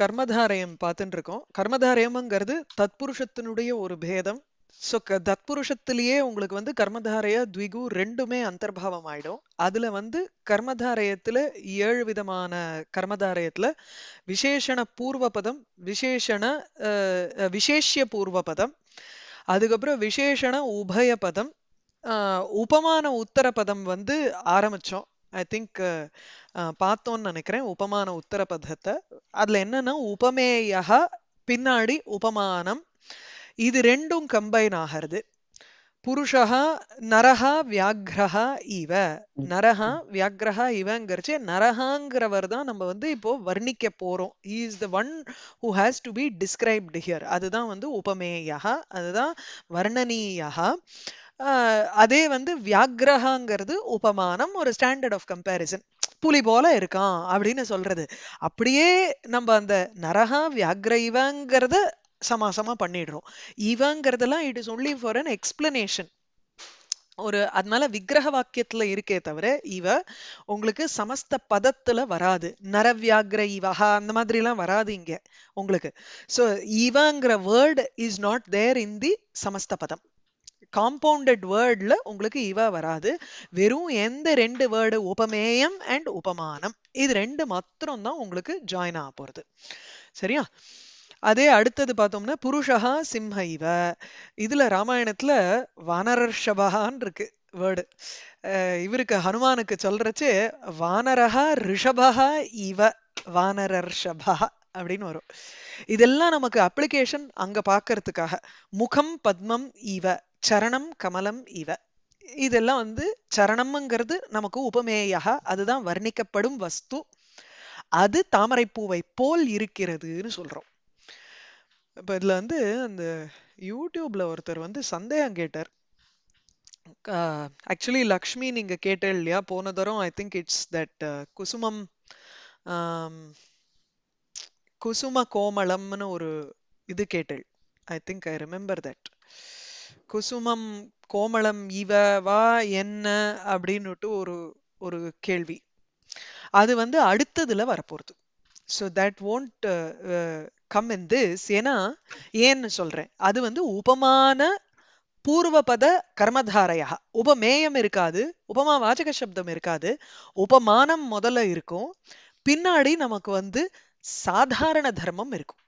கர்மதாரயம் பார்த்துட்டு இருக்கோம் கர்மதாரயம்ங்கிறது தத்புருஷத்தினுடைய ஒரு பேதம் ஸோ தத்புருஷத்திலேயே உங்களுக்கு வந்து கர்மதாரய த்விகு ரெண்டுமே அந்தர்பாவம் ஆயிடும் அதுல வந்து கர்மதாரயத்துல ஏழு விதமான கர்மதாரயத்துல விசேஷண பூர்வ பதம் விசேஷண விசேஷிய பூர்வ பதம் அதுக்கப்புறம் விசேஷண உபய பதம் உபமான உத்தர பதம் வந்து ஆரம்பிச்சோம் ஐ திங்க் பார்த்தோன்னு நினைக்கிறேன் உபமான உத்தர பதத்தை அதுல என்னன்னா உபமேயா பின்னாடி உபமானம் இது ரெண்டும் கம்பைன் ஆகிறது புருஷா நரஹா வியாகிரஹா இவ நரஹா வியாகிரஹா இவங்கிறச்சு நரஹாங்கிறவர் தான் நம்ம வந்து இப்போ வர்ணிக்க போறோம் is the one who has to be described here அதுதான் வந்து உபமேயா அதுதான் வர்ணனீயா அதே வந்து வியாகிரகாங்கிறது உபமானம் ஒரு ஸ்டாண்டர்ட் ஆஃப் கம்பேரிசன் புலி போல இருக்கான் அப்படின்னு சொல்றது அப்படியே நம்ம அந்த நரகா வியாகிர இவங்கிறத சமாசமா பண்ணிடுறோம் இவங்கிறதெல்லாம் it is only for an explanation ஒரு அதனால விக்கிரக வாக்கியத்துல இருக்கே தவிர இவ உங்களுக்கு சமஸ்த பதத்துல வராது நரவியாகிர இவஹா அந்த மாதிரி எல்லாம் வராது இங்க உங்களுக்கு சோ இவங்கிற word is not there in the சமஸ்த பதம் காம்பவுண்டட் வேர்டில் உங்களுக்கு இவ வராது வெறும் எந்த ரெண்டு வேர்டு உபமேயம் அண்ட் உபமானம் இது ரெண்டு மாத்திரம் தான் உங்களுக்கு ஜாயின் ஆக போகிறது சரியா அதே அடுத்தது பார்த்தோம்னா புருஷகா சிம்ம இவ இதில் ராமாயணத்தில் வானரர்ஷபான்னு இருக்கு வேர்டு இவருக்கு ஹனுமானுக்கு சொல்றச்சு வானரஹா ரிஷபஹா இவ வானரர்ஷபா அப்படின்னு வரும் இதெல்லாம் நமக்கு அப்ளிகேஷன் அங்க பாக்குறதுக்காக முகம் பத்மம் இவ சரணம் கமலம் இவ இதெல்லாம் வந்து சரணம்ங்கிறது நமக்கு உபமேயாக அதுதான் வர்ணிக்கப்படும் வஸ்து அது தாமரைப்பூவை போல் இருக்கிறதுன்னு சொல்றோம் இப்போ இதுல வந்து அந்த யூடியூப்ல ஒருத்தர் வந்து சந்தேகம் கேட்டார் ஆக்சுவலி லக்ஷ்மி நீங்க கேட்ட இல்லையா போன தரம் ஐ திங்க் இட்ஸ் தட் குசுமம் குசும கோமளம்னு ஒரு இது கேட்டேள் I think I remember that குசுமம் கோமளம் இவ வா என்ன அப்படின்னுட்டு ஒரு ஒரு கேள்வி அது வந்து அடுத்ததுல வரப்போகிறது so that won't come in this ஏன்னா ஏன்னு சொல்றேன் அது வந்து உபமான பூர்வபத கர்மதாரையா உபமேயம் இருக்காது உபமா வாச்சக சப்தம் இருக்காது உபமானம் முதல்ல இருக்கும் பின்னாடி நமக்கு வந்து சாதாரண தர்மம் இருக்கும்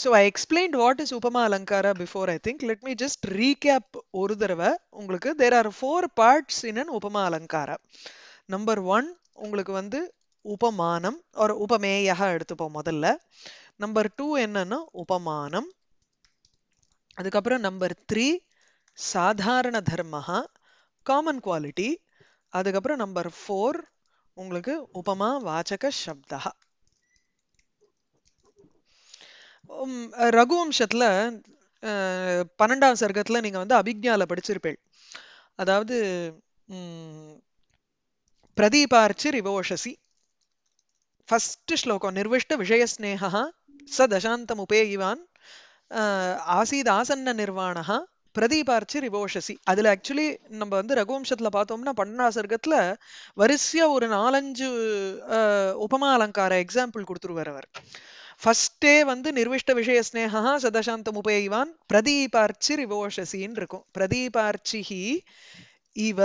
so I explained what is உபமா அலங்காரா before I think let me just recap ஒரு தடவை உங்களுக்கு there are four parts in an உபமா அலங்காரா நம்பர் ஒன் உங்களுக்கு வந்து உபமானம் ஒரு உபமேயாக எடுத்துப்போம் முதல்ல நம்பர் டூ என்னன்னா உபமானம் அதுக்கப்புறம் நம்பர் த்ரீ சாதாரண தர்மஹா காமன் குவாலிட்டி அதுக்கப்புறம் நம்பர் ஃபோர் உங்களுக்கு உபமா வாச்சக சப்தா ரகுவம்சத்துல பன்னெண்டாம் சர்க்கத்துல நீங்க வந்து அபிக்ஞால படிச்சிருப்பீள் அதாவது பிரதீபார்ச்சி ரிவோஷசி ஃபர்ஸ்ட் ஸ்லோகம் நிர்விஷ்ட விஷயஸ்னேகா ச தசாந்தம் உபேயிவான் ஆசீத் ஆசன்ன நிர்வாணா பிரதீபார்ச்சி ரிவோஷசி அதுல ஆக்சுவலி நம்ம வந்து ரகுவம்சத்துல பார்த்தோம்னா பன்னா சர்க்கத்துல வரிசையா ஒரு நாலஞ்சு உபமா அலங்கார எக்ஸாம்பிள் கொடுத்துருவார் அவர் ஃபர்ஸ்டே வந்து நிர்விஷ்ட விஷய ஸ்னேகா சதசாந்தம் உபயிவான் பிரதீபார்ச்சி ரிவோஷசின்னு இருக்கும் பிரதீபார்ச்சிஹி இவ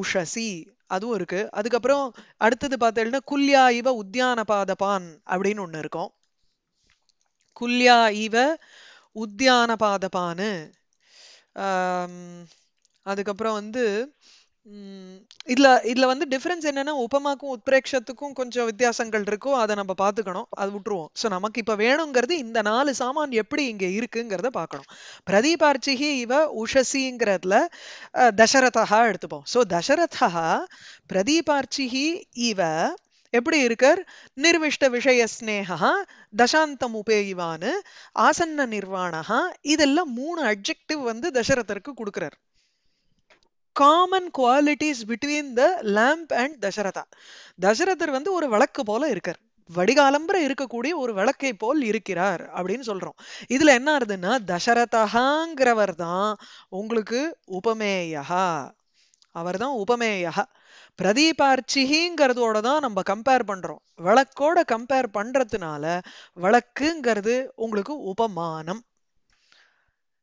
உஷசி அதுவும் இருக்கு அதுக்கப்புறம் அடுத்தது பார்த்தேன்னா குல்யா இவ உத்தியான பாதபான் அப்படின்னு ஒன்று இருக்கும் குல்யா இவ உத்தியான பாதபான் அதுக்கப்புறம் வந்து இதுல இதுல வந்து டிஃபரன்ஸ் என்னன்னா உபமாக்கும் உத்பிரேக்ஷத்துக்கும் கொஞ்சம் வித்தியாசங்கள் இருக்கும் அதை நம்ம பாத்துக்கணும் அது விட்டுருவோம் ஸோ நமக்கு இப்ப வேணுங்கிறது இந்த நாலு சாமான் எப்படி இங்க இருக்குங்கிறத பாக்கணும் பிரதீபார்ச்சிகி இவ உஷசிங்கிறதுல தசரதா எடுத்துப்போம் ஸோ தசரதா பிரதீபார்ச்சிகி இவ எப்படி இருக்கார் நிர்விஷ்ட விஷய ஸ்னேகா தசாந்தம் உபேயிவான்னு ஆசன்ன நிர்வாணா இதெல்லாம் மூணு அப்ஜெக்டிவ் வந்து தசரதற்கு கொடுக்குறார் common qualities between the lamp and Dasharatha தசரதர் வந்து ஒரு விளக்கு போல இருக்கார் வடிகாலம்பர இருக்கக்கூடிய ஒரு விளக்கை போல் இருக்கிறார் அப்படின்னு சொல்றோம் இதுல என்ன ஆறுதுன்னா தசரதகாங்கிறவர் தான் உங்களுக்கு உபமேயா அவர் தான் உபமேயா பிரதீபார்ச்சிகிங்கிறதோட தான் நம்ம கம்பேர் பண்றோம் விளக்கோட கம்பேர் பண்றதுனால விளக்குங்கிறது உங்களுக்கு உபமானம்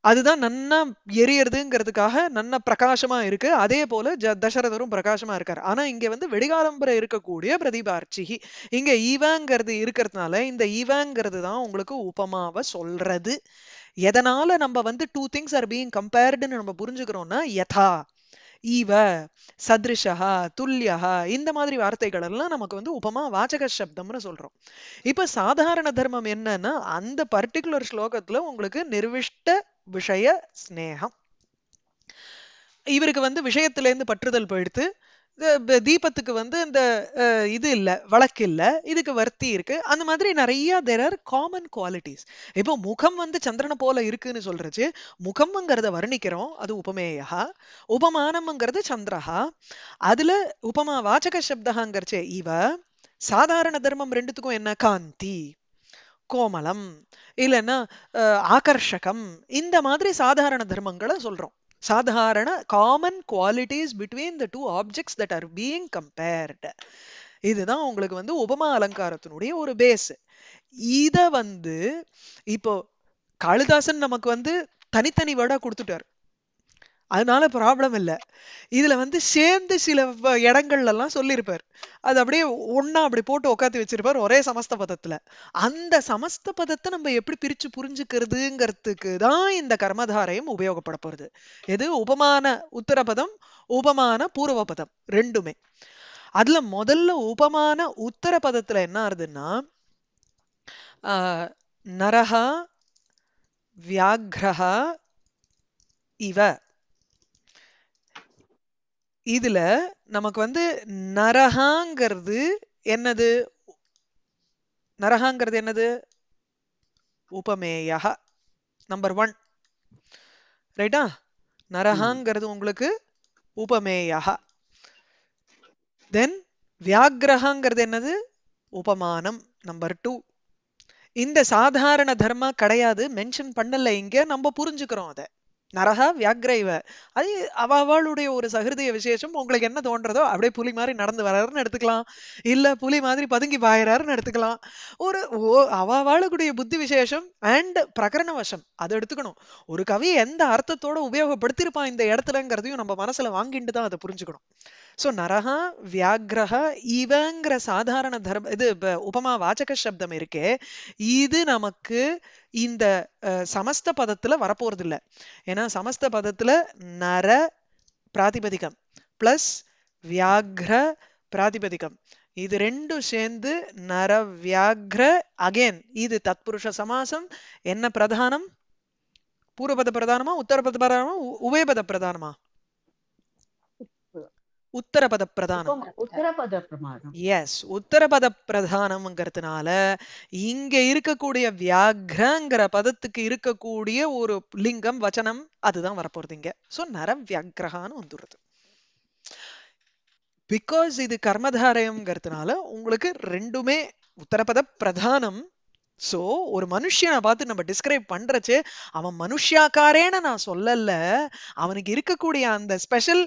அதுதான் நன்னா எரியறதுங்கிறதுக்காக நன்னா பிரகாசமா இருக்கு அதே போல ஜ தசரதரும் பிரகாசமா இருக்காரு ஆனா இங்க வந்து வெடிகாலம்புற இருக்கக்கூடிய பிரதிபார்ச்சிகி இங்க ஈவாங்கிறது இருக்கிறதுனால இந்த ஈவாங்கிறது தான் உங்களுக்கு உபமாவை சொல்றது எதனால நம்ம வந்து டூ திங்ஸ் ஆர் பீங் கம்பேர்டுன்னு நம்ம புரிஞ்சுக்கிறோம்னா யதா ஈவ சதிருஷா துல்லியா இந்த மாதிரி வார்த்தைகள் எல்லாம் நமக்கு வந்து உபமா வாச்சக சப்தம்னு சொல்றோம் இப்ப சாதாரண தர்மம் என்னன்னா அந்த பர்டிகுலர் ஸ்லோகத்துல உங்களுக்கு நிர்விஷ்ட விஷய ஸ்னேகம் இவருக்கு வந்து விஷயத்திலேருந்து பற்றுதல் போயிடுத்து தீபத்துக்கு வந்து இந்த இது இல்லை வழக்கு இல்லை இதுக்கு வர்த்தி இருக்கு அந்த மாதிரி நிறைய தேர் ஆர் காமன் குவாலிட்டிஸ் இப்போ முகம் வந்து சந்திரனை போல இருக்குன்னு சொல்றச்சு முகம்ங்கிறத வர்ணிக்கிறோம் அது உபமேயா உபமானம்ங்கிறது சந்திரஹா அதுல உபமா வாச்சக சப்தகாங்கிறச்சே இவ சாதாரண தர்மம் ரெண்டுத்துக்கும் என்ன காந்தி கோமலம் இல்லைன்னா ஆகர்ஷகம் இந்த மாதிரி சாதாரண தர்மங்களை சொல்றோம் சாதாரண common qualities between the two objects that are being compared இதுதான் உங்களுக்கு வந்து உபமா அலங்காரத்தினுடைய ஒரு பேஸ் இத வந்து இப்போ காளிதாசன் நமக்கு வந்து தனித்தனி வேர்டா கொடுத்துட்டார் அதனால ப்ராப்ளம் இல்லை இதுல வந்து சேர்ந்து சில இடங்கள்லாம் சொல்லியிருப்பார் அது அப்படியே ஒன்னா அப்படி போட்டு உட்காந்து வச்சிருப்பார் ஒரே சமஸ்த பதத்துல அந்த சமஸ்த பதத்தை நம்ம எப்படி பிரிச்சு புரிஞ்சுக்கிறதுங்கிறதுக்கு தான் இந்த கர்மதாரையும் உபயோகப்பட போறது எது உபமான உத்தரபதம் உபமான பூர்வபதம் ரெண்டுமே அதுல முதல்ல உபமான உத்தர பதத்துல என்ன ஆறுதுன்னா நரஹா வியாக்ரஹா இவ இதுல நமக்கு வந்து நரகாங்கிறது என்னது நரகாங்கிறது என்னது உபமேயா நம்பர் ஒன் ரைட்டா நரகாங்கிறது உங்களுக்கு உபமேயா தென் வியாகிரகாங்கிறது என்னது உபமானம் நம்பர் டூ இந்த சாதாரண தர்மா கிடையாது மென்ஷன் பண்ணல இங்க நம்ம புரிஞ்சுக்கிறோம் அதை நரக வியாக்ரைவ அது அவ அவளுடைய ஒரு சகிருதய விசேஷம் உங்களுக்கு என்ன தோன்றதோ அப்படியே புலி மாதிரி நடந்து வர்றாருன்னு எடுத்துக்கலாம் இல்ல புலி மாதிரி பதுங்கி பாயிறாருன்னு எடுத்துக்கலாம் ஒரு அவ அவளுக்குடைய புத்தி விசேஷம் அண்ட் பிரகரண வசம் அதை எடுத்துக்கணும் ஒரு கவியை எந்த அர்த்தத்தோட உபயோகப்படுத்திருப்பான் இந்த இடத்துலங்கிறதையும் நம்ம மனசுல வாங்கிட்டு தான் அதை புரிஞ்சுக்கணும் ஸோ நரஹா வியாக்ரஹ இவங்கிற சாதாரண தர்ம இது உபமா வாச்சக சப்தம் இருக்கே இது நமக்கு இந்த சமஸ்த பதத்துல வரப்போறது இல்லை ஏன்னா சமஸ்த பதத்துல நர பிராதிபதிகம் பிளஸ் வியாக்ர பிராதிபதிகம் இது ரெண்டும் சேர்ந்து நர வியாக்ர அகேன் இது தத்புருஷ சமாசம் என்ன பிரதானம் பூர்வபத பிரதானமா உத்தரபத பிரதானமா உபயபத பிரதானமா உத்தரபத பிரதானம் உத்தரபத பிரமாணம் எஸ் உத்தரபத பிரதானம்ங்கிறதுனால இங்க இருக்கக்கூடிய வியாக்ரங்கிற பதத்துக்கு இருக்கக்கூடிய ஒரு லிங்கம் வச்சனம் அதுதான் வரப்போறது இங்க சோ நரம் வியாக்ரஹான்னு வந்துடுறது பிகாஸ் இது கர்மதாரயம்ங்கிறதுனால உங்களுக்கு ரெண்டுமே உத்தரபத பிரதானம் ஸோ ஒரு மனுஷனை பார்த்து நம்ம டிஸ்கிரைப் பண்றச்சு அவன் மனுஷியாக்காரேன்னு நான் சொல்லல அவனுக்கு இருக்கக்கூடிய அந்த ஸ்பெஷல்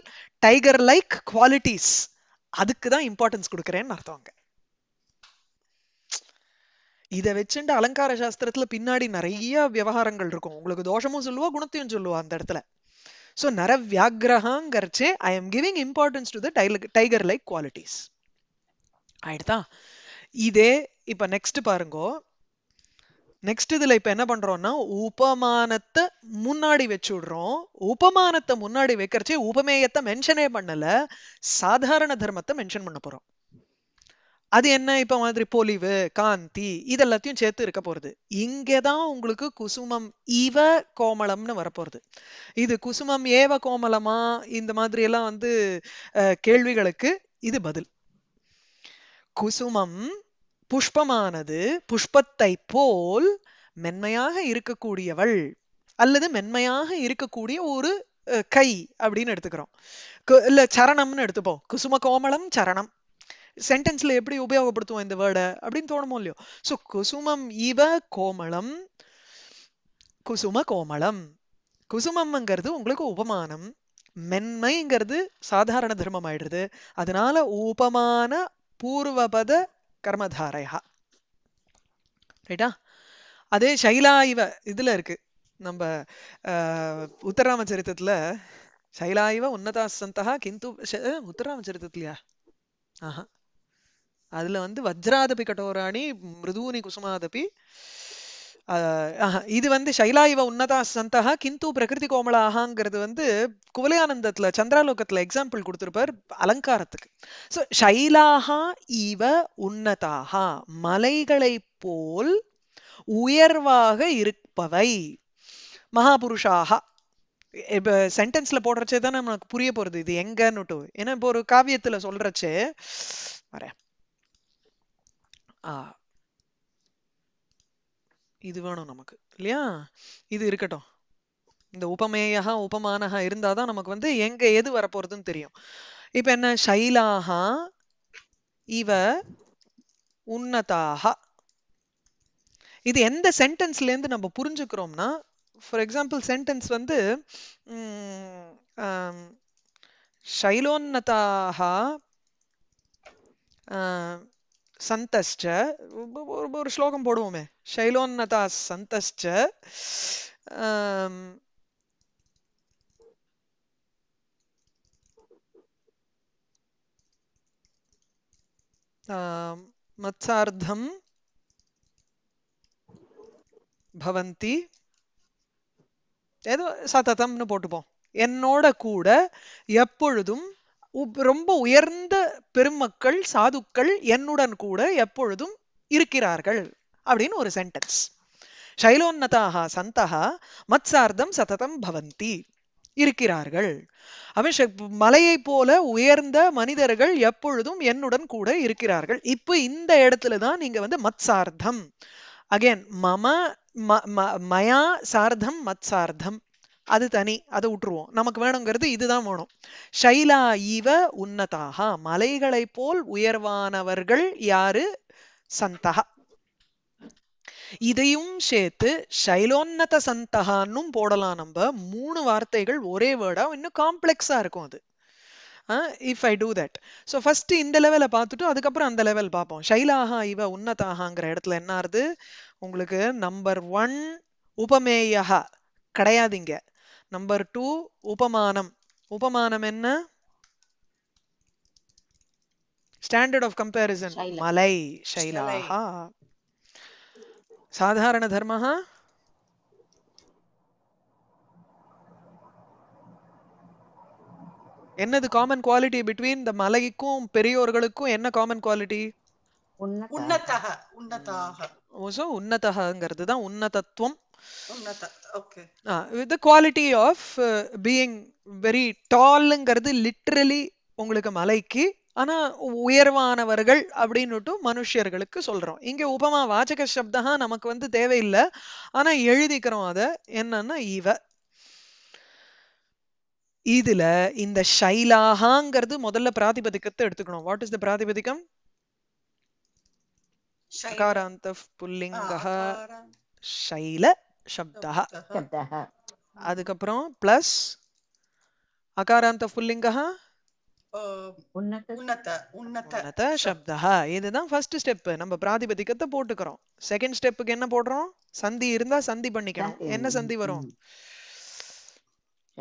டைகர் லைக் குவாலிட்டிஸ் அதுக்கு தான் இம்பார்ட்டன்ஸ் கொடுக்குறேன்னு அர்த்தவங்க இத இதை வச்சுட்டு அலங்கார சாஸ்திரத்துல பின்னாடி நிறைய விவகாரங்கள் இருக்கும் உங்களுக்கு தோஷமும் சொல்லுவா குணத்தையும் சொல்லுவா அந்த இடத்துல ஸோ வியாகிரகாங்கிறச்சு I am giving importance to the tiger like qualities ஆயிடுதா இதே இப்போ நெக்ஸ்ட் பாருங்கோ நெக்ஸ்ட் இதில் இப்போ என்ன பண்றோம்னா உபமானத்தை முன்னாடி வச்சு விடுறோம் உபமானத்தை முன்னாடி வைக்கிறச்சே உபமேயத்தை மென்ஷனே பண்ணலை சாதாரண தர்மத்தை மென்ஷன் பண்ண போகிறோம் அது என்ன இப்போ மாதிரி பொலிவு காந்தி இதெல்லாத்தையும் சேர்த்து இருக்க போகிறது இங்கே தான் உங்களுக்கு குசுமம் இவ கோமலம்னு வரப்போகிறது இது குசுமம் ஏவ கோமலமா இந்த மாதிரி எல்லாம் வந்து கேள்விகளுக்கு இது பதில் குசுமம் புஷ்பமானது புஷ்பத்தை போல் மென்மையாக இருக்கக்கூடியவள் அல்லது மென்மையாக இருக்கக்கூடிய ஒரு கை அப்படின்னு எடுத்துக்கிறோம் இல்ல சரணம்னு எடுத்துப்போம் குசும கோமளம் சரணம் சென்டென்ஸ்ல எப்படி உபயோகப்படுத்துவோம் இந்த வேர்டை அப்படின்னு தோணுமோ இல்லையோ ஸோ குசுமம் இவ கோமளம் குசும கோமளம் குசுமம்ங்கிறது உங்களுக்கு உபமானம் மென்மைங்கிறது சாதாரண தர்மம் ஆயிடுறது அதனால உபமான பூர்வபத கர்மதாரையா ரைட்டா அதே சைலா இவ இதுல இருக்கு நம்ம உத்தராம சரித்திரத்துல சைலா இவ சந்தா கிந்து உத்தராம சரித்திரத்துலயா ஆஹா அதுல வந்து வஜ்ராதபி கட்டோராணி மிருதூனி குசுமாதபி இது வந்து சைலா இவ உன்னதா சந்தா கிந்து பிரகிருதி கோமலாகாங்கிறது வந்து குவலையானந்தத்துல சந்திராலோகத்துல எக்ஸாம்பிள் கொடுத்துருப்பார் அலங்காரத்துக்கு ஸோ ஷைலாகா இவ உன்னதாகா மலைகளை போல் உயர்வாக இருப்பவை மகாபுருஷாக இப்போ சென்டென்ஸ்ல போடுறச்சே தான் நமக்கு புரிய போறது இது எங்கன்னுட்டு ஏன்னா இப்போ ஒரு காவியத்துல சொல்றச்சே வரேன் இது வேணும் நமக்கு இல்லையா இது இருக்கட்டும் இந்த உபமேயா உபமானகா இருந்தாதான் நமக்கு வந்து எங்க எது வரப்போறதுன்னு தெரியும் இப்ப என்ன ஷைலாகா இவ உன்னதாக இது எந்த சென்டென்ஸ்ல இருந்து நம்ம புரிஞ்சுக்கிறோம்னா ஃபார் எக்ஸாம்பிள் சென்டென்ஸ் வந்து ஷைலோன்னதாக சந்தஸ்ட ஒரு ஸ்லோகம் போடுவோமே शैलोन्नताः सन्तश्च मत्सार्धं பவந்தி ஏதோ சததம்னு போட்டுப்போம் என்னோட கூட எப்பொழுதும் ரொம்ப உயர்ந்த பெருமக்கள் சாதுக்கள் என்னுடன் கூட எப்பொழுதும் இருக்கிறார்கள் அப்படின்னு ஒரு சென்டென்ஸ் சைலோன்னதாக சந்தகா மத்சார்த்தம் சததம் பவந்தி இருக்கிறார்கள் அமிஷ மலையை போல உயர்ந்த மனிதர்கள் எப்பொழுதும் என்னுடன் கூட இருக்கிறார்கள் இப்போ இந்த இடத்துல தான் நீங்க வந்து மத்சார்த்தம் அகேன் மம மயா சார்த்தம் மத்சார்த்தம் அது தனி அதை விட்டுருவோம் நமக்கு வேணுங்கிறது இதுதான் வேணும் ஷைலா இவ உன்னதாக மலைகளை போல் உயர்வானவர்கள் யாரு சந்தகா இதையும் சேர்த்து சைலோன்னத சந்தகான்னும் போடலாம் நம்ம மூணு வார்த்தைகள் ஒரே வேர்டா இன்னும் காம்ப்ளெக்ஸா இருக்கும் அது if I do that so first இந்த லெவலை பார்த்துட்டு அதுக்கப்புறம் அந்த லெவல் பார்ப்போம் ஷைலாகா இவ உன்னதாகாங்கிற இடத்துல என்ன ஆறுது உங்களுக்கு நம்பர் ஒன் உபமேயா கிடையாதுங்க நம்பர் டூ உபமானம் உபமானம் என்ன ஸ்டாண்டர்ட் ஆஃப் கம்பேரிசன் மலை ஷைலாகா சாதாரண தர்மஹா என்னது காமன் குவாலிட்டி பிட்வீன் த மலைக்கும் பெரியோர்களுக்கும் என்ன காமன் குவாலிட்டி உன்னதக உன்னதாக சோ உன்னதகங்கிறது தான் உன்னதத்துவம் the quality of being very டால்ங்கிறது லிட்ரலி உங்களுக்கு மலைக்கு ஆனா உயர்வானவர்கள் அப்படின்னுட்டு மனுஷர்களுக்கு சொல்றோம் இங்க உபமா வாச்சக சப்தா நமக்கு வந்து தேவையில்லை ஆனா எழுதிக்கிறோம் அத என்னன்னா இவ இதுல இந்த ஷைலாகாங்கிறது முதல்ல பிராதிபதிக்கத்தை எடுத்துக்கணும் வாட் இஸ் த பிராதிபதிக்கம் சகாராந்த புல்லிங்கா சப்தா அதுக்கப்புறம் பிளஸ் அகாராந்த புல்லிங்கா உன்னத உன்னத சப்தா இதுதான் ஃபர்ஸ்ட் ஸ்டெப் நம்ம பிராதிபதிக்கத்தை போட்டுக்கிறோம் செகண்ட் ஸ்டெப்புக்கு என்ன போடுறோம் சந்தி இருந்தா சந்தி பண்ணிக்கணும் என்ன சந்தி வரும்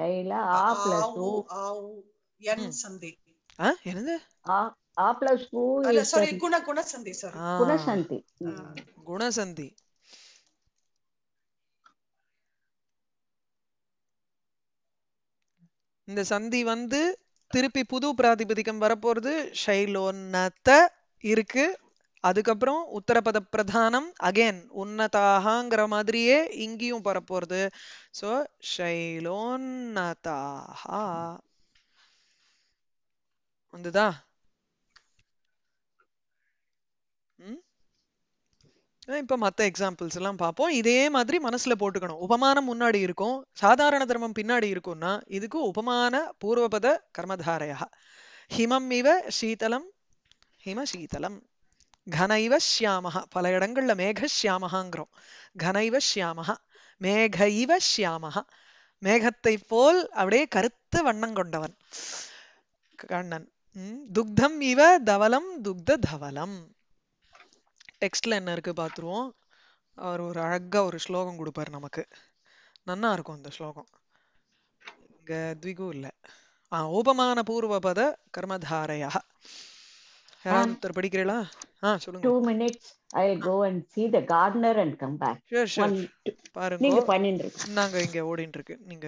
ரைலா என்னது ஆ ஆ குண குண சந்தி குண சந்தி இந்த சந்தி வந்து திருப்பி புது பிராதிபதிக்கம் வரப்போறது ஷைலோன்னத இருக்கு அதுக்கப்புறம் உத்தரபத பிரதானம் அகேன் உன்னதாகங்கிற மாதிரியே இங்கேயும் பரப்போறது ஸோ ஷைலோன்னதாக வந்துதா இப்போ மற்ற எக்ஸாம்பிள்ஸ் எல்லாம் பார்ப்போம் இதே மாதிரி மனசுல போட்டுக்கணும் உபமானம் முன்னாடி இருக்கும் சாதாரண தர்மம் பின்னாடி இருக்கும்னா இதுக்கு உபமான பூர்வபத கர்மதாரையா ஹிமம் இவ சீதலம் ஹிம சீதலம் கனைவ ஷியாமஹா பல இடங்கள்ல மேக ஷியாமஹாங்கிறோம் கனைவ ஷியாமஹா மேக இவ ஷியாமஹா மேகத்தை போல் அப்படியே கருத்த வண்ணம் கொண்டவன் கண்ணன் துக்தம் இவ தவலம் துக்த தவலம் டெக்ஸ்டில் என்ன இருக்குது பார்த்துருவோம் அவர் ஒரு அழகாக ஒரு ஸ்லோகம் கொடுப்பார் நமக்கு நன்னா இருக்கும் அந்த ஸ்லோகம் இங்கே த்விகு இல்லை ஆ உபமான பூர்வபத கர்மதாரையா யாராவது ஒருத்தர் படிக்கிறீங்களா ஆ சொல்லுங்க 2 minutes I go and sure sure பாருங்க நீங்க பண்ணிட்டு இருக்கு நாங்க இங்க ஓடிட்டு இருக்கு நீங்க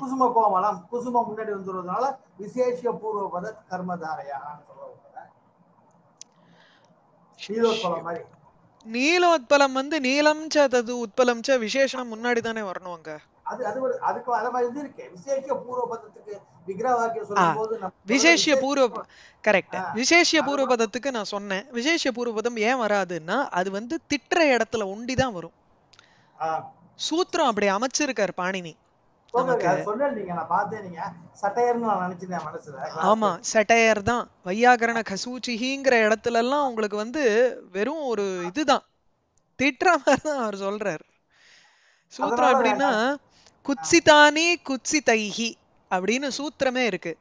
குசும கோமலம் குசும முன்னாடி வந்துடுறதுனால விசேஷ பூர்வ பத நீலோத்பலம் வந்து நீலம் உத்பலம் ச விசேஷம் முன்னாடி தானே வரணும் அங்க அது அது அதுக்கு அத மாதிரி இருக்கு விசேஷ பூர்வ பதத்துக்கு விக்கிரக வாக்கியம் சொல்லும்போது விசேஷ பூர்வ கரெக்ட் விசேஷ பூர்வ பதத்துக்கு நான் சொன்னேன் விசேஷ பூர்வ பதம் ஏன் வராதுன்னா அது வந்து திட்டுற இடத்துல ஒண்டி தான் வரும் சூத்திரம் அப்படி அமைச்சிருக்காரு பாணினி ஆமா சட்டையர் தான் வையாகரண கசூச்சிங்கிற இடத்துல எல்லாம் உங்களுக்கு வந்து வெறும் ஒரு இதுதான் திட்டுற மாதிரி தான் அவர் சொல்றாரு சூத்திரம் எப்படின்னா குத்சிதானி குத்சிதைஹி அப்படின்னு சூத்திரமே இருக்கு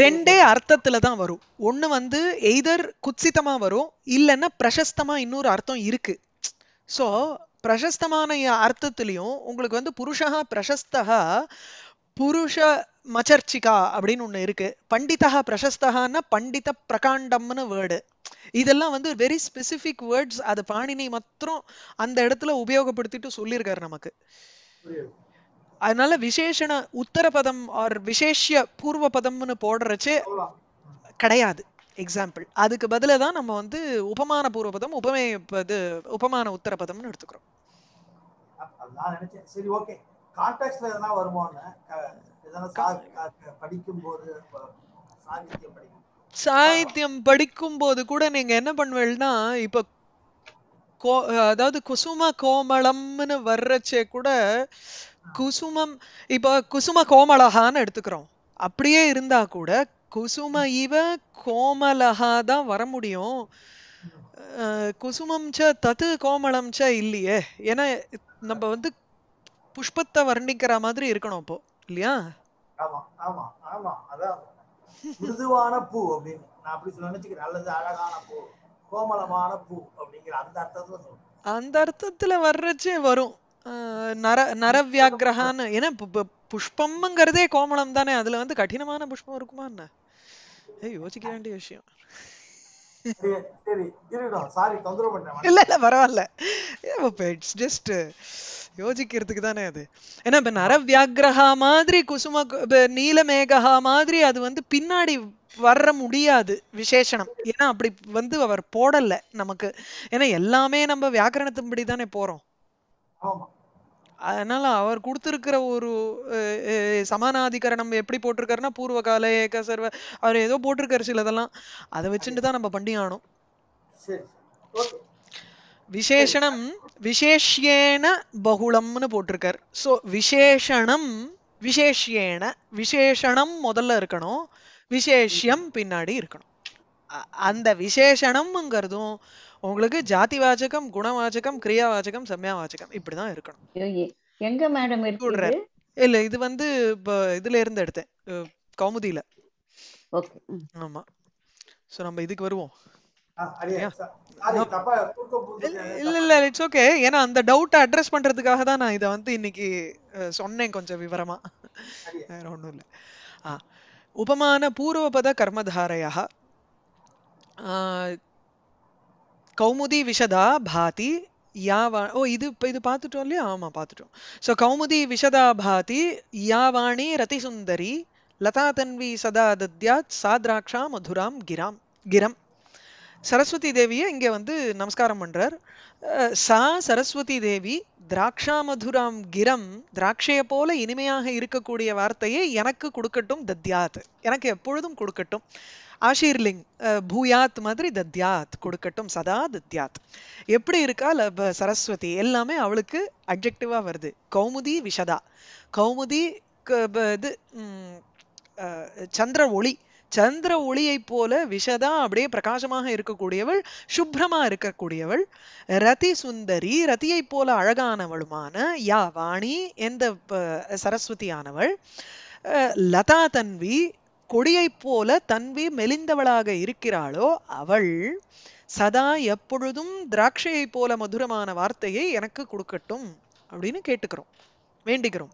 ரெண்டே அர்த்தத்துல தான் வரும் ஒண்ணு வந்து எய்தர் குத்சிதமா வரும் இல்லைன்னா பிரசஸ்தமா இன்னொரு அர்த்தம் இருக்கு சோ பிரசஸ்தமான அர்த்தத்திலையும் உங்களுக்கு வந்து புருஷா பிரசஸ்தகா புருஷ மச்சர்ச்சிகா அப்படின்னு ஒன்று இருக்கு பண்டிதா பிரசஸ்தகான்னா பண்டித பிரகாண்டம்னு வேர்டு இதெல்லாம் வந்து வெரி ஸ்பெசிஃபிக் வேர்ட்ஸ் அது பாணினி மாத்திரம் அந்த இடத்துல உபயோகப்படுத்திட்டு சொல்லியிருக்காரு நமக்கு அதனால விசேஷண உத்தர பதம் ஆர் விசேஷ பூர்வ பதம்னு போடுறச்சே கிடையாது எக்ஸாம்பிள் அதுக்கு பதில தான் நம்ம வந்து உபமான பூர்வபதம் உபமே இது உபமான உத்தரபதம்னு எடுத்துக்கிறோம் சரி ஓகே எதனா சாகித்யம் படிக்கும் சாகித்யம் கூட நீங்க என்ன பண்ணுவேன்னா இப்ப கோ அதாவது குசும கோமளம்னு வர்றச்சே கூட குசுமம் இப்ப குசும கோமலகான்னு எடுத்துக்கிறோம் அப்படியே இருந்தா கூட குசும இவ கோமலஹா தான் வர முடியும் குசுமம் ச தத்து கோமளம் ச இல்லையே ஏன்னா நம்ம வந்து புஷ்பத்தை வர்ணிக்கிற மாதிரி இருக்கணும் அப்போ இல்லையா மிருதுவான பூ அப்படின்னு நான் அப்படி நினைச்சுக்கிறேன் அல்லது அழகான பூ கோமளமான பூ அப்படிங்கிற அந்த அர்த்தத்துல அந்த அர்த்தத்துல வர்றச்சே வரும் நர நரவியாகிரகான்னு ஏன்னா புஷ்பம்ங்கிறதே கோமளம் தானே அதுல வந்து கடினமான புஷ்பம் இருக்குமா என்ன ஏய் யோசிக்க வேண்டிய விஷயம் பரவாயில்ல ஜஸ்ட் யோசிக்கிறதுக்கு தானே அது ஏன்னா மாதிரி மாதிரி அது வந்து பின்னாடி வர்ற முடியாது விசேஷனம் ஏன்னா அப்படி வந்து அவர் போடல நமக்கு ஏன்னா எல்லாமே நம்ம வியாக்கரணத்தின்படிதானே தானே போறோம் அதனால அவர் கொடுத்திருக்கிற ஒரு சமானாதிகரணம் எப்படி போட்டிருக்காருன்னா பூர்வ கால ஏக சர்வ அவர் ஏதோ போட்டிருக்காரு சிலதெல்லாம் அதை வச்சுட்டு தான் நம்ம பண்ணி ஆனோம் விசேஷனம் விசேஷேன பகுளம்னு போட்டிருக்கார் ஸோ விசேஷனம் விசேஷேன விசேஷனம் முதல்ல இருக்கணும் விசேஷம் பின்னாடி இருக்கணும் அந்த விசேஷனம்ங்கிறதும் உங்களுக்கு ஜாதி வாச்சகம் குணவாச்சகம் கிரியா வாச்சகம் சம்யா வாச்சகம் இப்படிதான் இருக்கணும் எங்க மேடம் சொல்றேன் இல்ல இது வந்து இப்போ இதுல இருந்து எடுத்தேன் கௌமுதியில ஆமா சோ நம்ம இதுக்கு வருவோம் இல்ல இல்ல இட்ஸ் ஓகே ஏன்னா அந்த டவுட் அட்ரஸ் பண்றதுக்காக தான் நான் இத வந்து இன்னைக்கு சொன்னேன் கொஞ்சம் விவரமா வேற ஒண்ணும் இல்ல உபமான பூர்வபத கர்மதாரையாக கௌமுதி விஷதா பாதி யாவா ஓ இது இப்போ இது பார்த்துட்டோம் இல்லையா ஆமாம் பார்த்துட்டோம் ஸோ கௌமுதி விஷதா பாதி யாவாணி ரதிசுந்தரி லதா தன்வி சதா தத்யாத் சாத்ராட்சா மதுராம் கிராம் கிரம் சரஸ்வதி தேவியை இங்கே வந்து நமஸ்காரம் பண்ணுறார் சா சரஸ்வதி தேவி திராட்சாமதுராம் கிரம் திராட்சையை போல இனிமையாக இருக்கக்கூடிய வார்த்தையை எனக்கு கொடுக்கட்டும் தத்யாத் எனக்கு எப்பொழுதும் கொடுக்கட்டும் ஆஷீர்லிங் பூயாத் மாதிரி தத்யாத் கொடுக்கட்டும் சதா தத்யாத் எப்படி இருக்கா சரஸ்வதி எல்லாமே அவளுக்கு அப்ஜெக்டிவாக வருது கௌமுதி விஷதா கௌமுதி இது சந்திர ஒளி சந்திர ஒளியைப் போல விஷதா அப்படியே பிரகாசமாக இருக்கக்கூடியவள் சுப்ரமா இருக்கக்கூடியவள் ரதி சுந்தரி ரதியைப் போல அழகானவளுமான யா வாணி எந்த சரஸ்வதியானவள் லதா தன்வி கொடியைப் போல தன்வி மெலிந்தவளாக இருக்கிறாளோ அவள் சதா எப்பொழுதும் திராட்சையை போல மதுரமான வார்த்தையை எனக்கு கொடுக்கட்டும் அப்படின்னு கேட்டுக்கிறோம் வேண்டிக்கிறோம்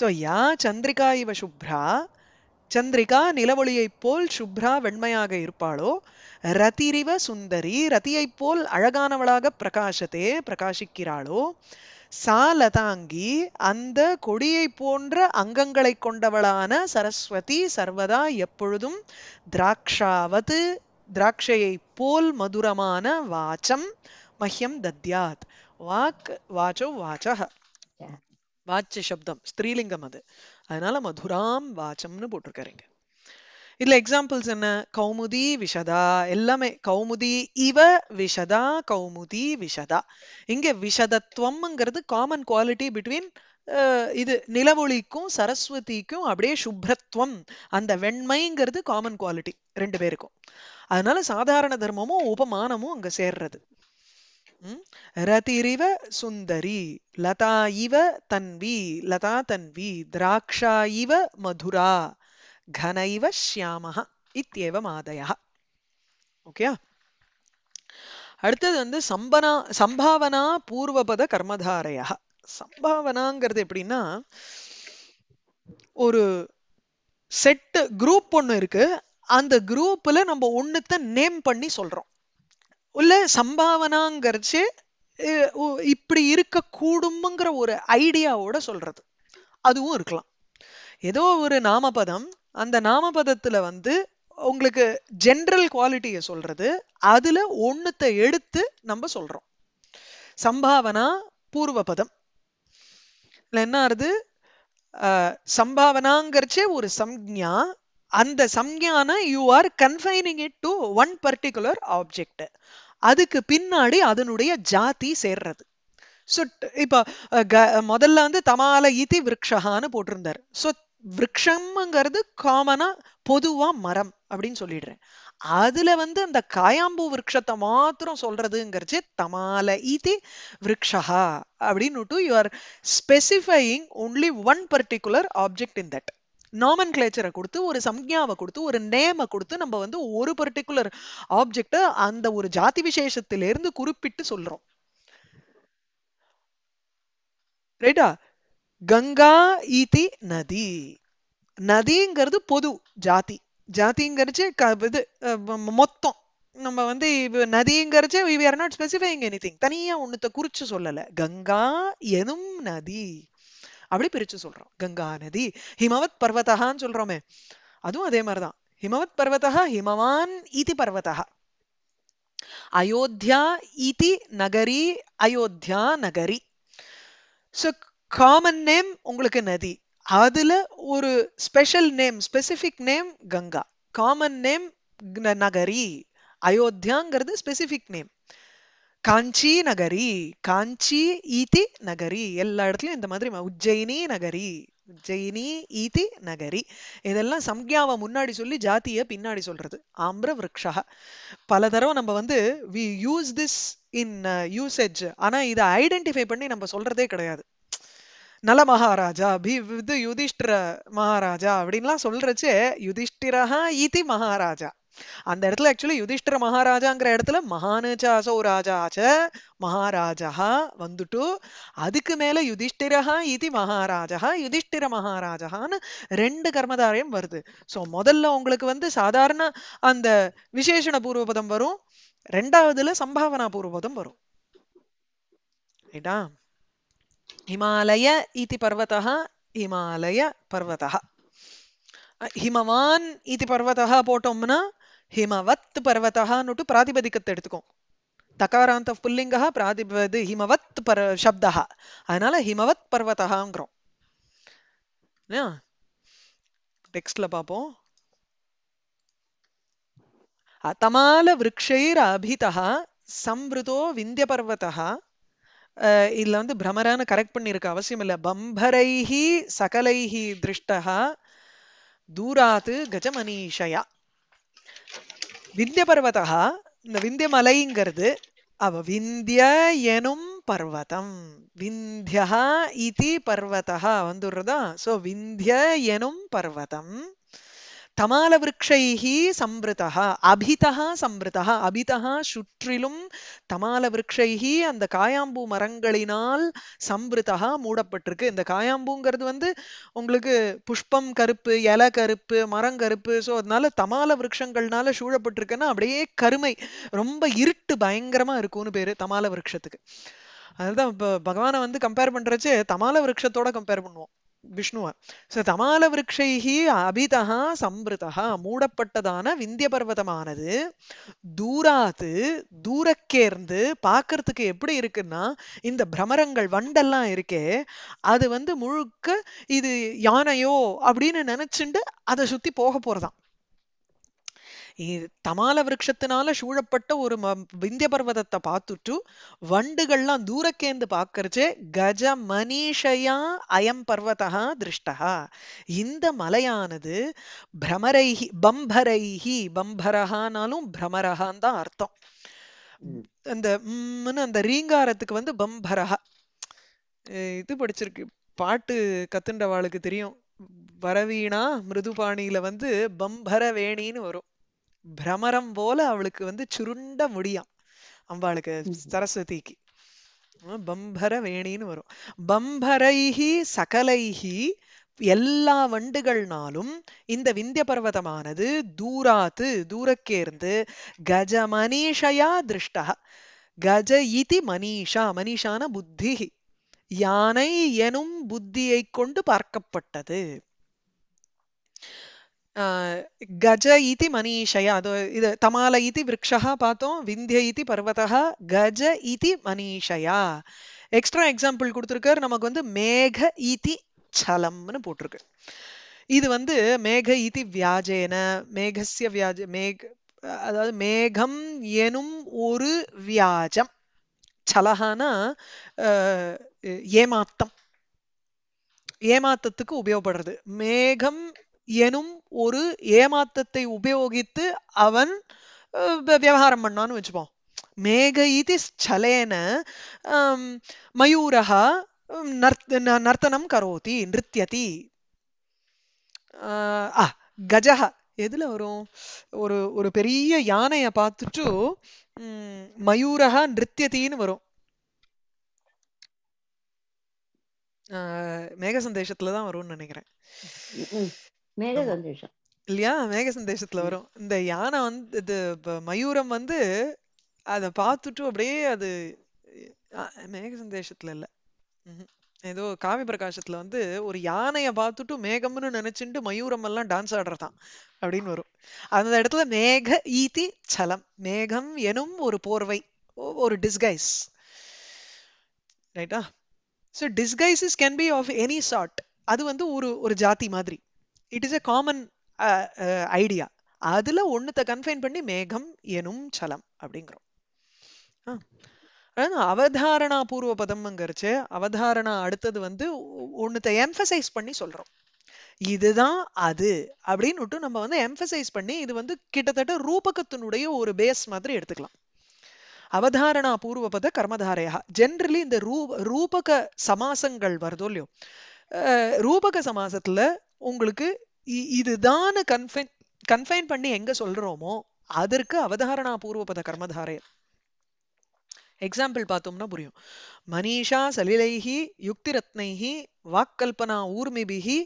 ஸோ யா சந்திரிகா இவ சுப்ரா சந்திரிகா நிலவொளியைப் போல் சுப்ரா வெண்மையாக இருப்பாளோ ரதிரிவ சுந்தரி ரதியைப் போல் அழகானவளாக பிரகாசத்தே பிரகாசிக்கிறாளோ சா லதாங்கி அந்த கொடியை போன்ற அங்கங்களை கொண்டவளான சரஸ்வதி சர்வதா எப்பொழுதும் திராட்சாவது திராட்சையை போல் மதுரமான வாச்சம் மஹ்யம் தத்யாத் வாக் வாச்சோ வாச்சக வாச்ச சப்தம் ஸ்திரீலிங்கம் அது அதனால மதுராம் வாச்சம்னு போட்டிருக்காருங்க இதுல எக்ஸாம்பிள்ஸ் என்ன கௌமுதி விஷதா எல்லாமே கௌமுதி இவ விஷதா கௌமுதி விஷதா இங்க விஷதத்துவம்ங்கிறது காமன் குவாலிட்டி பிட்வீன் இது நிலவொளிக்கும் சரஸ்வதிக்கும் அப்படியே சுப்ரத்வம் அந்த வெண்மைங்கிறது காமன் குவாலிட்டி ரெண்டு பேருக்கும் அதனால சாதாரண தர்மமும் உபமானமும் அங்க சேர்றது ரதிரிவ சுந்தரி லதா இவ தன்வி லதா தன்வி திராட்சா இவ மதுரா கனைவ இவ ஷியாமஹ இத்தியவ மாதயா ஓகேயா அடுத்தது வந்து சம்பனா சம்பாவனா பூர்வபத கர்மதாரையா சம்பாவனாங்கிறது எப்படின்னா ஒரு செட்டு குரூப் ஒன்று இருக்கு அந்த குரூப்ல நம்ம ஒன்னுத்த நேம் பண்ணி சொல்றோம் உள்ள சம்பாவனாங்கிறச்சு இப்படி கூடும்ங்கிற ஒரு ஐடியாவோட சொல்றது அதுவும் இருக்கலாம் ஏதோ ஒரு நாமபதம் அந்த நாமபதத்துல வந்து உங்களுக்கு ஜென்ரல் குவாலிட்டியை சொல்றது அதுல ஒன்னுத்தை எடுத்து நம்ம சொல்றோம் சம்பாவனா பூர்வபதம் என்ன ஆறுது சம்பாவனாங்கிறச்சே ஒரு சம்ஞா அந்த சம்ஞான you are confining it to one particular object அதுக்கு பின்னாடி அதனுடைய ஜாதி சேர்றது ஸோ இப்போ முதல்ல வந்து தமால இதி விரக்ஷகான்னு போட்டிருந்தார் ஸோ விரக்ஷம்ங்கிறது காமனா பொதுவா மரம் அப்படின்னு சொல்லிடுறேன் அதுல வந்து அந்த காயாம்பு விரக்ஷத்தை மாத்திரம் சொல்றதுங்கிறச்சு தமால இதி விரக்ஷகா அப்படின்னு you are specifying only one particular object in that நாமன் கிளேச்சரை கொடுத்து ஒரு சம்ஞாவை கொடுத்து ஒரு நேமை கொடுத்து நம்ம வந்து ஒரு பர்டிகுலர் ஆப்ஜெக்டை அந்த ஒரு ஜாதி விசேஷத்திலிருந்து குறிப்பிட்டு சொல்றோம் ரைட்டா கங்கா இதி நதி நதிங்கிறது பொது ஜாதி ஜாதிங்கிறது இது மொத்தம் நம்ம வந்து நதிங்கிறது we are not specifying anything தனியா ஒன்னுத்த குறிச்சு சொல்லல கங்கா எனும் நதி அப்படி பிரிச்சு சொல்றோம் கங்கா நதி ஹிமவத் பர்வதகான்னு சொல்றோமே அதுவும் அதே மாதிரிதான் ஹிமவத் பர்வதா ஹிமவான் இது பர்வதா அயோத்தியா இது நகரி அயோத்தியா நகரி சோ காமன் நேம் உங்களுக்கு நதி அதுல ஒரு special name specific name Ganga common name நகரி அயோத்தியாங்கிறது ஸ்பெசிபிக் நேம் காஞ்சி நகரி காஞ்சி ஈதி நகரி எல்லா இடத்துலயும் இந்த மாதிரி உஜ்ஜயினி நகரி உஜ்ஜயினி ஈதி நகரி இதெல்லாம் சம்யாவை முன்னாடி சொல்லி ஜாத்திய பின்னாடி சொல்றது ஆம்பிர விரக்ஷா பல தடவை நம்ம வந்து we use this in usage ஆனா இதை ஐடென்டிஃபை பண்ணி நம்ம சொல்றதே கிடையாது நல மகாராஜா பி வித் யுதிஷ்டிர மகாராஜா அப்படின்லாம் சொல்றச்சே யுதிஷ்டிரஹா ஈதி மகாராஜா அந்த இடத்துல ஆக்சுவலி யுதிஷ்டர மகாராஜாங்கிற இடத்துல மகானுச்ச ராஜாச்ச மகாராஜா வந்துட்டு அதுக்கு மேல யுதிஷ்டிரஹா இது மகாராஜா யுதிஷ்டிர மகாராஜான்னு ரெண்டு கர்மதாரியம் வருது ஸோ முதல்ல உங்களுக்கு வந்து சாதாரண அந்த விசேஷண பூர்வபதம் வரும் ரெண்டாவதுல சம்பாவனா பூர்வபதம் வரும் ரைட்டா ஹிமாலய இது பர்வதா ஹிமாலய பர்வதா ஹிமவான் இது பர்வதா போட்டோம்னா ஹிமவத் பர்வதான்னுட்டு பிராதிபதிக்கத்தை எடுத்துக்கோம் தகாராந்த புல்லிங்கா பிராதிபதி ஹிமவத் பர சப்தா அதனால ஹிமவத் பர்வதாங்கிறோம் டெக்ஸ்ட்ல பார்ப்போம் அத்தமால விரக்ஷைர் அபிதா சம்ருதோ விந்திய பர்வதா இதுல வந்து பிரமரான கரெக்ட் பண்ணிருக்க அவசியம் இல்லை பம்பரைஹி சகலைஹி திருஷ்டா தூராத்து கஜமனீஷயா விந்திய பர்வதா இந்த விந்திய மலைங்கிறது அவ விந்திய எனும் பர்வதம் விந்தியா இதி பர்வதா வந்துடுறதா சோ விந்திய எனும் பர்வதம் தமால விரக்ஷைஹி சம்பிருதः அபிதா சம்பிருதः அபிதா சுற்றிலும் தமால விரக்ஷைஹி அந்த காயாம்பூ மரங்களினால் சம்பிருதா மூடப்பட்டிருக்கு இந்த காயாம்பூங்கிறது வந்து உங்களுக்கு புஷ்பம் கருப்பு இலை கருப்பு மரம் கருப்பு ஸோ அதனால தமால விரக்ஷங்கள்னால சூழப்பட்டிருக்குன்னா அப்படியே கருமை ரொம்ப இருட்டு பயங்கரமா இருக்கும்னு பேரு தமால விரக்ஷத்துக்கு அதுதான் இப்போ பகவானை வந்து கம்பேர் பண்றச்சு தமால விரக்ஷத்தோட கம்பேர் பண்ணுவோம் விஷ்ணுவா சோ தமால விரக்ஷைஹி அபிதா சம்பிருதா மூடப்பட்டதான விந்திய பர்வதமானது தூராத்து தூரக்கேர்ந்து பார்க்கறதுக்கு எப்படி இருக்குன்னா இந்த பிரமரங்கள் வண்டெல்லாம் இருக்கே அது வந்து முழுக்க இது யானையோ அப்படின்னு நினைச்சுண்டு அதை சுத்தி போக போறதாம் தமால விரக்ஷத்தினால சூழப்பட்ட ஒரு விந்திய பர்வதத்தை பார்த்துட்டு வண்டுகள்லாம் தூரக்கேந்து பார்க்கறச்சே கஜ மனிஷையா அயம் பர்வதா திருஷ்டா இந்த மலையானது பிரமரைஹி பம்பரைஹி பம்பரஹானாலும் பிரமரஹான் தான் அர்த்தம் அந்த அந்த ரீங்காரத்துக்கு வந்து பம்பரஹா இது படிச்சிருக்கு பாட்டு கத்துண்டவாளுக்கு தெரியும் வரவீணா மிருதுபாணியில வந்து பம்பர வேணின்னு வரும் பிரமரம் போல அவளுக்கு வந்து சுருண்ட முடியாம் அம்பாளுக்கு சரஸ்வதிக்கு பம்பர வேணின்னு வரும் பம்பரைஹி சகலைஹி எல்லா வண்டுகள்னாலும் இந்த விந்திய பர்வதமானது தூராத்து தூரக்கேர்ந்து கஜ மனிஷயா திருஷ்டா கஜ இதி மனிஷா மனிஷான புத்தி யானை எனும் புத்தியை கொண்டு பார்க்கப்பட்டது கஜ இதி மनीषया அது இது தமால இதி விரக்ஷா பார்த்தோம் விந்திய இதி பர்வதः கஜ இதி மனீஷயா எக்ஸ்ட்ரா எக்ஸாம்பிள் கொடுத்துருக்கார் நமக்கு வந்து மேக இதி சலம்னு போட்டிருக்கு இது வந்து மேக இதி வியாஜேன மேகசிய வியாஜ மேக் அதாவது மேகம் எனும் ஒரு வியாஜம் சலஹானா ஏமாத்தம் ஏமாத்தத்துக்கு உபயோகப்படுறது மேகம் எனும் ஒரு ஏமாத்தத்தை உபயோகித்து அவன் விவகாரம் பண்ணான்னு வச்சுப்போம் மேக இது ஸ்சலேன நர்த் நர்த்தனம் கரோதி நிருத்தியதி ஆ கஜக எதுல வரும் ஒரு ஒரு பெரிய யானையை பார்த்துட்டு மயூரக நிருத்தியத்தின்னு வரும் மேக சந்தேஷத்துலதான் வரும்னு நினைக்கிறேன் மேக சந்தேஷம் இல்லையா மேக சந்தேஷத்துல வரும் இந்த யானை வந்து இது மயூரம் வந்து அத பார்த்துட்டு அப்படியே அது மேக சந்தேஷத்துல இல்ல ஏதோ காவி பிரகாசத்துல வந்து ஒரு யானைய பார்த்துட்டு மேகம்னு நினைச்சுட்டு மயூரம் எல்லாம் டான்ஸ் ஆடுறதான் அப்படின்னு வரும் அந்த இடத்துல மேக ஈதி சலம் மேகம் எனும் ஒரு போர்வை ஒரு டிஸ்கைஸ் ரைட்டா so disguises can be of any sort அது வந்து ஒரு ஒரு ஜாதி மாதிரி it is a common idea அதுல ஒன்னுத்தை கன்ஃபைன் பண்ணி மேகம் எனும் சலம் அப்படிங்கிறோம் அவதாரணா பூர்வ பதம்ங்கிறச்சு அவதாரணா அடுத்தது வந்து ஒன்னுத்தை எம்ஃபசைஸ் பண்ணி சொல்றோம் இதுதான் அது அப்படின்னு நம்ம வந்து எம்ஃபசைஸ் பண்ணி இது வந்து கிட்டத்தட்ட ரூபகத்தினுடைய ஒரு பேஸ் மாதிரி எடுத்துக்கலாம் அவதாரணா பூர்வ பத கர்மதாரையா ஜென்ரலி இந்த ரூ ரூபக சமாசங்கள் வருதோ இல்லையோ ரூபக சமாசத்துல உங்களுக்கு இதுதான் கன்ஃபைன் கன்ஃபைன் பண்ணி எங்க சொல்றோமோ அதற்கு அவதாரணா பூர்வபத கர்மதாரே எக்ஸாம்பிள் பார்த்தோம்னா புரியும் மனிஷா சலிலைஹி ரத்னைஹி வாக்கல்பனா ஊர்மிபிஹி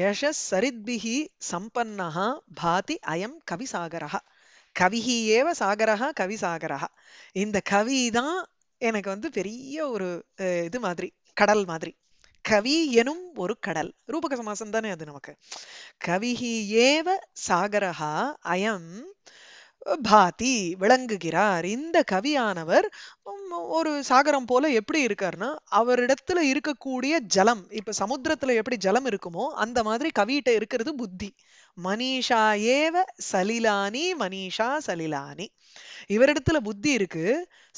யஷஸ் சரித்பிஹி சம்பன்னஹா பாதி அயம் கவிசாகரஹா கவிஹி ஏவ சாகரஹா கவிசாகரஹா இந்த கவி தான் எனக்கு வந்து பெரிய ஒரு இது மாதிரி கடல் மாதிரி கவி எனும் ஒரு கடல் ரூபக சமாசம் தானே அது நமக்கு கவிஹி ஏவ சாகரஹா அயம் பாதி விளங்குகிறார் இந்த கவியானவர் ஒரு சாகரம் போல எப்படி இருக்காருன்னா அவரிடத்துல இருக்கக்கூடிய ஜலம் இப்ப சமுத்திரத்துல எப்படி ஜலம் இருக்குமோ அந்த மாதிரி கவிட்ட இருக்கிறது புத்தி மனிஷா ஏவ சலிலானி மனிஷா சலிலானி இவரிடத்துல புத்தி இருக்கு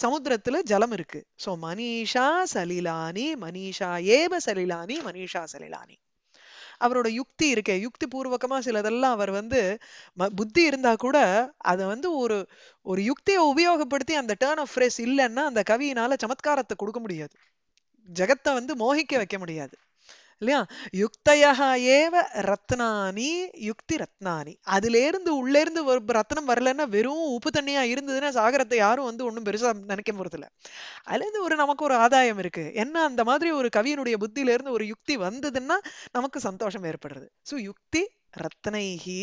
சமுத்திரத்துல ஜலம் இருக்கு சோ மனிஷா சலிலானி மனிஷா ஏவ சலிலானி மனிஷா சலிலானி அவரோட யுக்தி இருக்கே யுக்தி பூர்வகமா சிலதெல்லாம் அவர் வந்து புத்தி இருந்தா கூட அதை வந்து ஒரு ஒரு யுக்தியை உபயோகப்படுத்தி அந்த டேர்ன் ஆஃப் ஃப்ரேஸ் இல்லைன்னா அந்த கவியினால சமத்காரத்தை கொடுக்க முடியாது ஜெகத்தை வந்து மோகிக்க வைக்க முடியாது இல்லையா யுக்தையா ஏவ ரத்னானி யுக்தி ரத்னானி அதுலேருந்து உள்ளேருந்து ஒரு ரத்னம் வரலன்னா வெறும் உப்பு தண்ணியா இருந்ததுன்னா சாகரத்தை யாரும் வந்து ஒன்றும் பெருசாக நினைக்க போகிறதில்ல அதுலேருந்து ஒரு நமக்கு ஒரு ஆதாயம் இருக்கு என்ன அந்த மாதிரி ஒரு கவியினுடைய புத்தியிலேருந்து ஒரு யுக்தி வந்ததுன்னா நமக்கு சந்தோஷம் ஏற்படுறது ஸோ யுக்தி ரத்னைஹி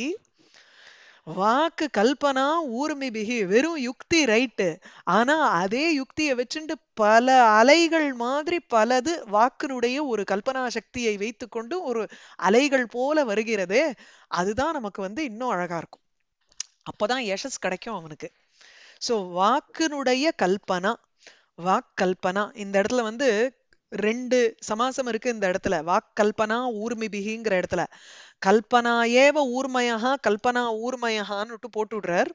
வாக்கு கல்பனா ஊர்மி பிகி வெறும் யுக்தி ரைட்டு ஆனா அதே யுக்தியை வச்சுட்டு பல அலைகள் மாதிரி பலது வாக்கினுடைய ஒரு கல்பனா சக்தியை வைத்து கொண்டு ஒரு அலைகள் போல வருகிறதே அதுதான் நமக்கு வந்து இன்னும் அழகா இருக்கும் அப்பதான் யசஸ் கிடைக்கும் அவனுக்கு சோ வாக்கினுடைய கல்பனா வாக்கல்பனா இந்த இடத்துல வந்து ரெண்டு சமாசம் இருக்கு இந்த இடத்துல வாக்கல்பனா ஊர்மிபிகிங்கிற இடத்துல கல்பனா ஏவ ஊர்மயா கல்பனா ஊர்மயான்னு போட்டு விடுறார்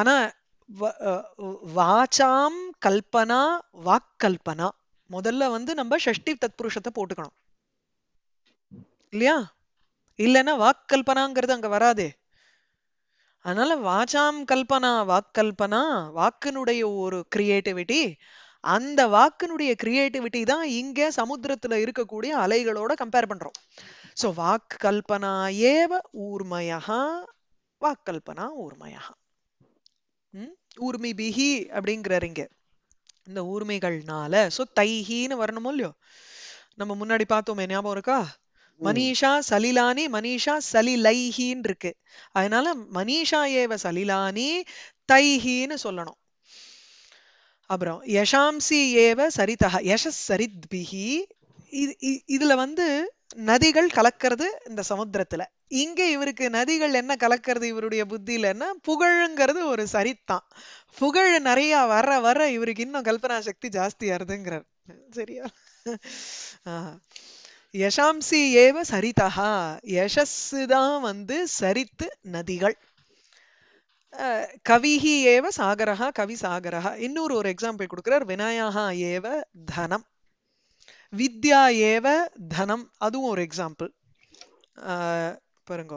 ஆனா வாச்சாம் கல்பனா வாக்கல்பனா முதல்ல வந்து நம்ம ஷஷ்டி தத்புருஷத்தை போட்டுக்கணும் இல்லையா இல்லைன்னா வாக்கல்பனாங்கிறது அங்க வராது அதனால வாச்சாம் கல்பனா வாக்கல்பனா வாக்கினுடைய ஒரு கிரியேட்டிவிட்டி அந்த வாக்கினுடைய கிரியேட்டிவிட்டி தான் இங்க சமுத்திரத்துல இருக்கக்கூடிய அலைகளோட கம்பேர் பண்றோம் ஸோ கல்பனா ஏவ ஊர்மயா வாக்கல்பனா ஊர்மயா ஊர்மி பிஹி இங்க இந்த ஊர்மைகள்னால சோ தைஹின்னு வரணுமோ இல்லையோ நம்ம முன்னாடி பார்த்தோமே ஞாபகம் இருக்கா மனிஷா சலிலானி மனிஷா சலிலைஹின்னு இருக்கு அதனால மனிஷா ஏவ சலிலானி தைஹின்னு சொல்லணும் அப்புறம் யஷாம்சி ஏவ சரிதா யஷஸ் சரித்பிஹி இதுல வந்து நதிகள் கலக்கிறது இந்த சமுத்திரத்துல இங்க இவருக்கு நதிகள் என்ன கலக்கிறது இவருடைய புத்தியிலன்னா புகழுங்கிறது ஒரு சரித்தான் புகழ் நிறைய வர வர இவருக்கு இன்னும் கல்பனா சக்தி ஜாஸ்தியா சரியா யஷாம்சி ஏவ சரிதா யசஸ் தான் வந்து சரித்து நதிகள் கவிஹி ஏவ சாகரா கவி சாகரா இன்னொரு ஒரு எக்ஸாம்பிள் கொடுக்குறார் வினயாகா ஏவ தனம் வித்யா ஏவ தனம் அதுவும் ஒரு எக்ஸாம்பிள் பாருங்க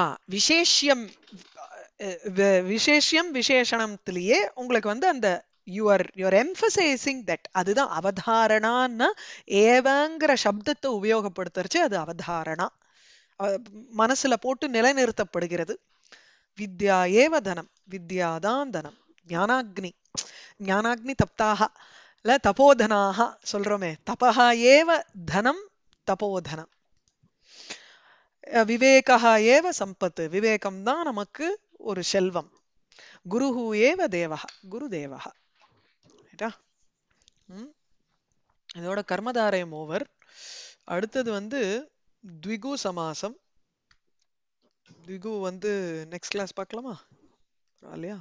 ஆ விசேஷியம் விசேஷியம் விசேஷணத்திலேயே உங்களுக்கு வந்து அந்த யுஆர் யுவர் எம்ஃபசைசிங் தட் அதுதான் அவதாரணான்னு ஏவங்கிற சப்தத்தை உபயோகப்படுத்துறச்சு அது அவதாரணா மனசுல போட்டு நிலைநிறுத்தப்படுகிறது வித்யா ஏவ தனம் வித்யாதான் தனம் ஞானாக்னி ஞானாக்னி தப்தாக இல்ல தபோதனாக சொல்றோமே தபா ஏவ தனம் தபோதனம் விவேகா ஏவ சம்பத்து விவேகம் தான் நமக்கு ஒரு செல்வம் குருஹு ஏவ தேவகா குரு தேவகா இதோட கர்மதாரயம் ஓவர் அடுத்தது வந்து த்விகு சமாசம் த்விகு வந்து நெக்ஸ்ட் கிளாஸ் பார்க்கலாமா இல்லையா